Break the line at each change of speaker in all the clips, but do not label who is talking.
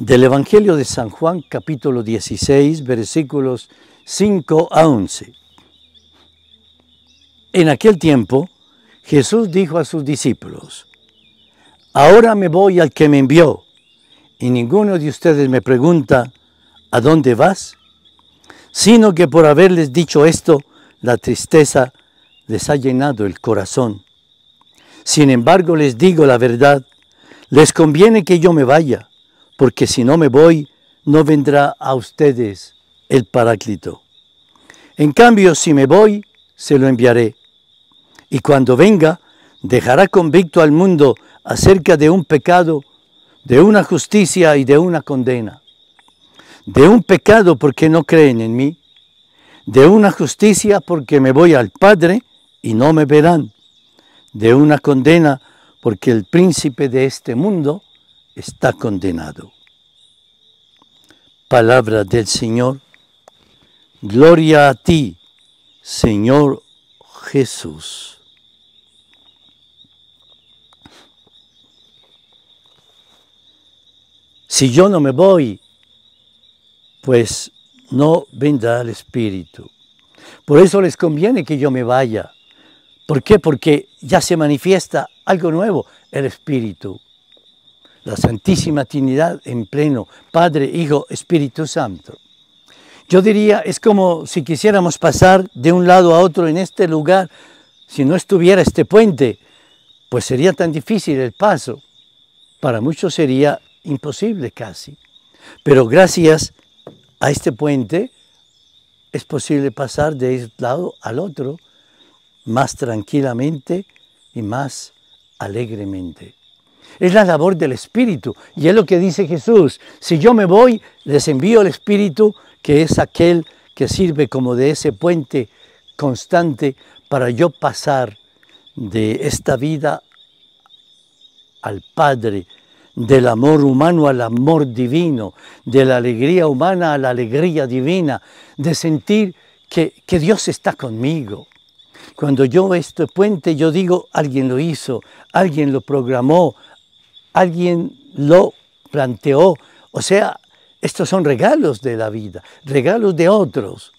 Del Evangelio de San Juan capítulo 16 versículos 5 a 11. En aquel tiempo Jesús dijo a sus discípulos, Ahora me voy al que me envió, y ninguno de ustedes me pregunta, ¿a dónde vas? Sino que por haberles dicho esto, la tristeza les ha llenado el corazón. Sin embargo, les digo la verdad, les conviene que yo me vaya porque si no me voy, no vendrá a ustedes el Paráclito. En cambio, si me voy, se lo enviaré. Y cuando venga, dejará convicto al mundo acerca de un pecado, de una justicia y de una condena. De un pecado porque no creen en mí, de una justicia porque me voy al Padre y no me verán, de una condena porque el príncipe de este mundo está condenado. Palabra del Señor. Gloria a ti, Señor Jesús. Si yo no me voy, pues no vendrá el Espíritu. Por eso les conviene que yo me vaya. ¿Por qué? Porque ya se manifiesta algo nuevo, el Espíritu la Santísima Trinidad en pleno, Padre, Hijo, Espíritu Santo. Yo diría, es como si quisiéramos pasar de un lado a otro en este lugar, si no estuviera este puente, pues sería tan difícil el paso. Para muchos sería imposible casi. Pero gracias a este puente es posible pasar de un lado al otro más tranquilamente y más alegremente. Es la labor del Espíritu. Y es lo que dice Jesús. Si yo me voy, les envío el Espíritu, que es aquel que sirve como de ese puente constante para yo pasar de esta vida al Padre, del amor humano al amor divino, de la alegría humana a la alegría divina, de sentir que, que Dios está conmigo. Cuando yo este puente, yo digo, alguien lo hizo, alguien lo programó, alguien lo planteó. O sea, estos son regalos de la vida, regalos de otros.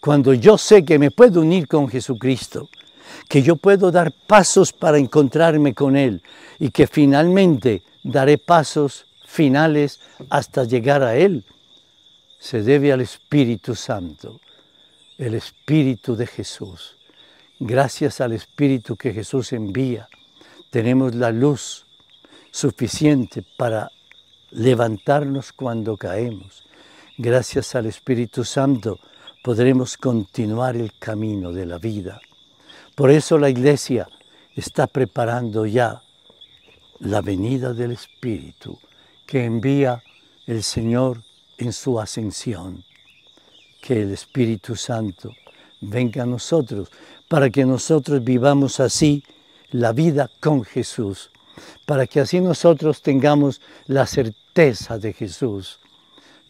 Cuando yo sé que me puedo unir con Jesucristo, que yo puedo dar pasos para encontrarme con Él y que finalmente daré pasos finales hasta llegar a Él, se debe al Espíritu Santo, el Espíritu de Jesús. Gracias al Espíritu que Jesús envía, tenemos la luz suficiente para levantarnos cuando caemos. Gracias al Espíritu Santo podremos continuar el camino de la vida. Por eso la iglesia está preparando ya la venida del Espíritu que envía el Señor en su ascensión. Que el Espíritu Santo venga a nosotros para que nosotros vivamos así la vida con Jesús para que así nosotros tengamos la certeza de Jesús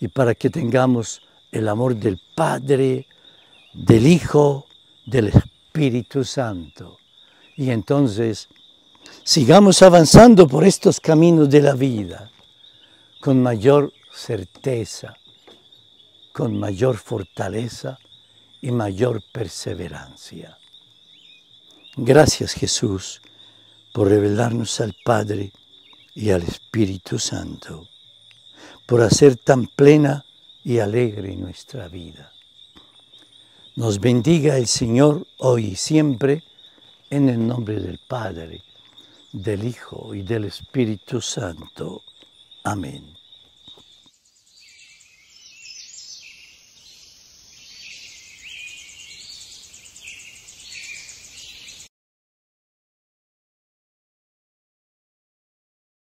y para que tengamos el amor del Padre, del Hijo, del Espíritu Santo. Y entonces sigamos avanzando por estos caminos de la vida con mayor certeza, con mayor fortaleza y mayor perseverancia. Gracias Jesús por revelarnos al Padre y al Espíritu Santo, por hacer tan plena y alegre nuestra vida. Nos bendiga el Señor hoy y siempre, en el nombre del Padre, del Hijo y del Espíritu Santo. Amén.